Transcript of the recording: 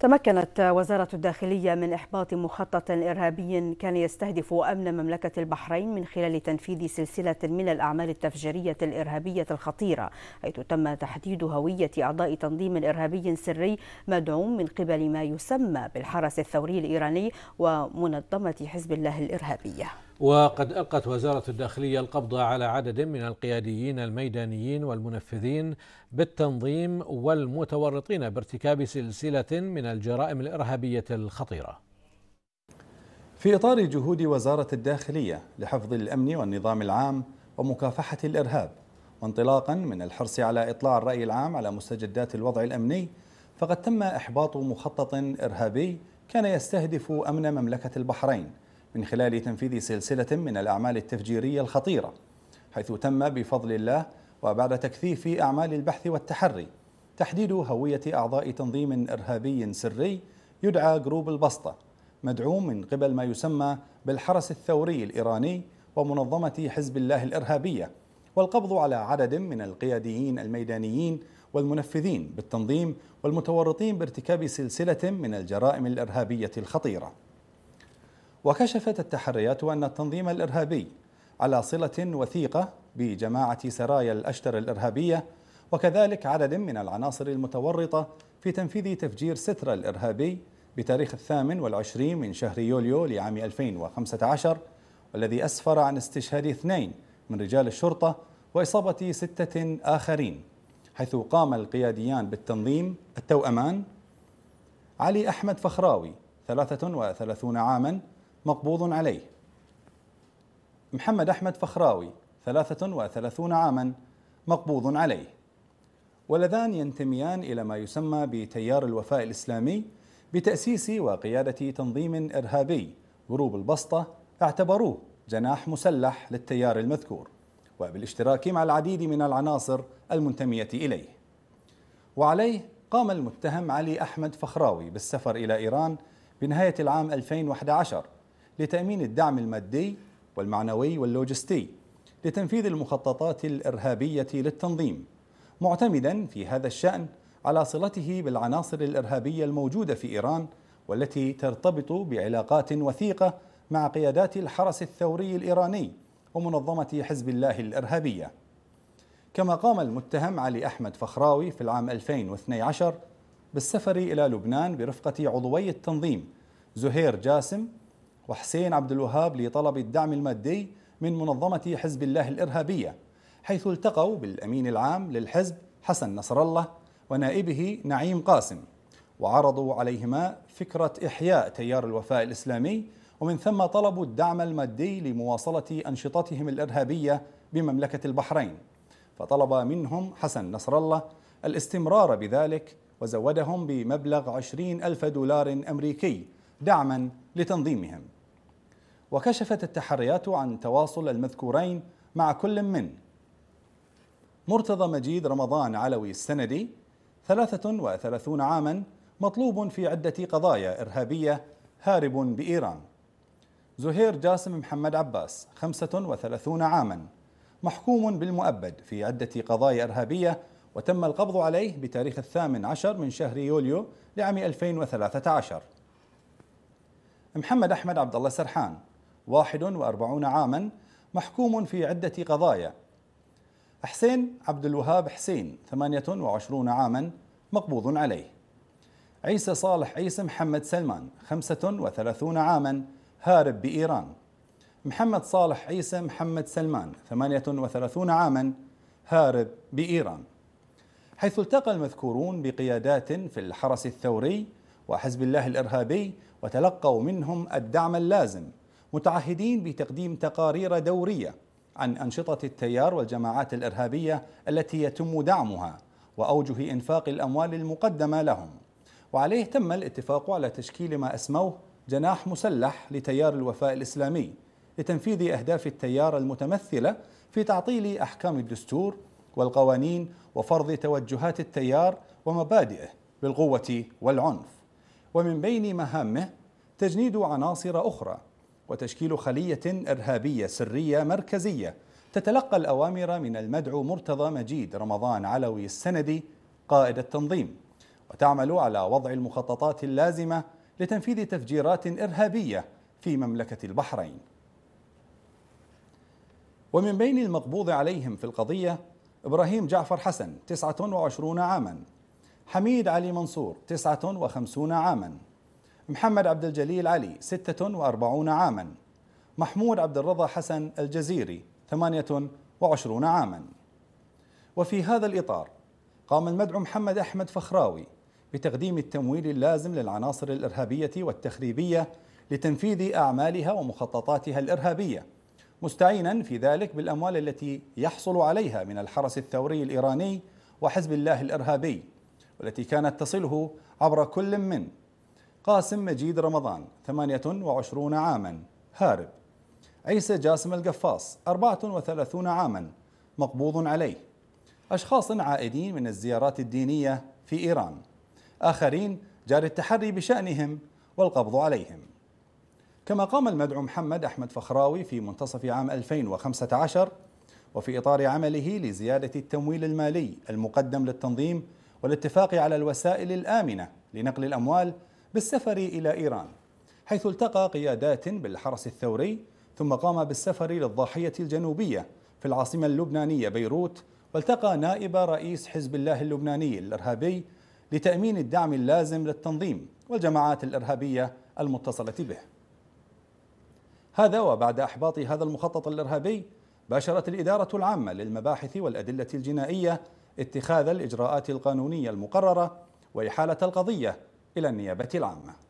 تمكنت وزارة الداخلية من إحباط مخطط إرهابي كان يستهدف أمن مملكة البحرين من خلال تنفيذ سلسلة من الأعمال التفجيرية الإرهابية الخطيرة حيث تم تحديد هوية أعضاء تنظيم إرهابي سري مدعوم من قبل ما يسمى بالحرس الثوري الإيراني ومنظمة حزب الله الإرهابية وقد ألقت وزارة الداخلية القبض على عدد من القياديين الميدانيين والمنفذين بالتنظيم والمتورطين بارتكاب سلسلة من الجرائم الإرهابية الخطيرة في إطار جهود وزارة الداخلية لحفظ الأمن والنظام العام ومكافحة الإرهاب وانطلاقا من الحرص على إطلاع الرأي العام على مستجدات الوضع الأمني فقد تم إحباط مخطط إرهابي كان يستهدف أمن مملكة البحرين من خلال تنفيذ سلسلة من الأعمال التفجيرية الخطيرة حيث تم بفضل الله وبعد تكثيف أعمال البحث والتحري تحديد هوية أعضاء تنظيم إرهابي سري يدعى جروب البسطة مدعوم من قبل ما يسمى بالحرس الثوري الإيراني ومنظمة حزب الله الإرهابية والقبض على عدد من القياديين الميدانيين والمنفذين بالتنظيم والمتورطين بارتكاب سلسلة من الجرائم الإرهابية الخطيرة وكشفت التحريات أن التنظيم الإرهابي على صلة وثيقة بجماعة سرايا الأشتر الإرهابية وكذلك عدد من العناصر المتورطة في تنفيذ تفجير سترة الإرهابي بتاريخ الثامن والعشرين من شهر يوليو لعام 2015 والذي أسفر عن استشهاد اثنين من رجال الشرطة وإصابة ستة آخرين حيث قام القياديان بالتنظيم التوأمان علي أحمد فخراوي 33 عاما مقبوض عليه محمد أحمد فخراوي ثلاثة وثلاثون عاما مقبوض عليه ولذان ينتميان إلى ما يسمى بتيار الوفاء الإسلامي بتأسيس وقيادة تنظيم إرهابي غروب البسطة اعتبروه جناح مسلح للتيار المذكور وبالاشتراك مع العديد من العناصر المنتمية إليه وعليه قام المتهم علي أحمد فخراوي بالسفر إلى إيران بنهاية العام 2011 لتأمين الدعم المادي والمعنوي واللوجستي لتنفيذ المخططات الإرهابية للتنظيم معتمدا في هذا الشأن على صلته بالعناصر الإرهابية الموجودة في إيران والتي ترتبط بعلاقات وثيقة مع قيادات الحرس الثوري الإيراني ومنظمة حزب الله الإرهابية كما قام المتهم علي أحمد فخراوي في العام 2012 بالسفر إلى لبنان برفقة عضوي التنظيم زهير جاسم وحسين عبد الوهاب لطلب الدعم المادي من منظمة حزب الله الإرهابية حيث التقوا بالأمين العام للحزب حسن نصر الله ونائبه نعيم قاسم وعرضوا عليهما فكرة إحياء تيار الوفاء الإسلامي ومن ثم طلبوا الدعم المادي لمواصلة أنشطتهم الإرهابية بمملكة البحرين فطلب منهم حسن نصر الله الاستمرار بذلك وزودهم بمبلغ 20 ألف دولار أمريكي دعما لتنظيمهم وكشفت التحريات عن تواصل المذكورين مع كل من مرتضى مجيد رمضان علوي السندي 33 عاما مطلوب في عدة قضايا إرهابية هارب بإيران زهير جاسم محمد عباس 35 عاما محكوم بالمؤبد في عدة قضايا إرهابية وتم القبض عليه بتاريخ الثامن عشر من شهر يوليو لعام 2013 محمد أحمد عبد الله سرحان 41 عاما محكوم في عدة قضايا حسين عبد الوهاب حسين 28 عاما مقبوض عليه عيسى صالح عيسى محمد سلمان 35 عاما هارب بإيران محمد صالح عيسى محمد سلمان 38 عاما هارب بإيران حيث التقى المذكورون بقيادات في الحرس الثوري وحزب الله الإرهابي وتلقوا منهم الدعم اللازم متعهدين بتقديم تقارير دورية عن أنشطة التيار والجماعات الإرهابية التي يتم دعمها وأوجه إنفاق الأموال المقدمة لهم وعليه تم الاتفاق على تشكيل ما أسموه جناح مسلح لتيار الوفاء الإسلامي لتنفيذ أهداف التيار المتمثلة في تعطيل أحكام الدستور والقوانين وفرض توجهات التيار ومبادئه بالقوة والعنف ومن بين مهامه تجنيد عناصر أخرى وتشكيل خلية إرهابية سرية مركزية تتلقى الأوامر من المدعو مرتضى مجيد رمضان علوي السندي قائد التنظيم وتعمل على وضع المخططات اللازمة لتنفيذ تفجيرات إرهابية في مملكة البحرين ومن بين المقبوض عليهم في القضية إبراهيم جعفر حسن 29 عاما حميد علي منصور 59 عاما محمد عبد الجليل علي 46 عاما محمود عبد الرضا حسن الجزيري 28 عاما وفي هذا الإطار قام المدعو محمد أحمد فخراوي بتقديم التمويل اللازم للعناصر الإرهابية والتخريبية لتنفيذ أعمالها ومخططاتها الإرهابية مستعينا في ذلك بالأموال التي يحصل عليها من الحرس الثوري الإيراني وحزب الله الإرهابي والتي كانت تصله عبر كل من قاسم مجيد رمضان 28 عاما هارب عيسى جاسم القفاص 34 عاما مقبوض عليه أشخاص عائدين من الزيارات الدينية في إيران آخرين جاري التحري بشأنهم والقبض عليهم كما قام المدعو محمد أحمد فخراوي في منتصف عام 2015 وفي إطار عمله لزيادة التمويل المالي المقدم للتنظيم والاتفاق على الوسائل الآمنة لنقل الأموال بالسفر إلى إيران حيث التقى قيادات بالحرس الثوري ثم قام بالسفر للضاحية الجنوبية في العاصمة اللبنانية بيروت والتقى نائب رئيس حزب الله اللبناني الإرهابي لتأمين الدعم اللازم للتنظيم والجماعات الإرهابية المتصلة به هذا وبعد احباط هذا المخطط الارهابي باشرت الاداره العامه للمباحث والادله الجنائيه اتخاذ الاجراءات القانونيه المقرره واحاله القضيه إلى النيابة العامة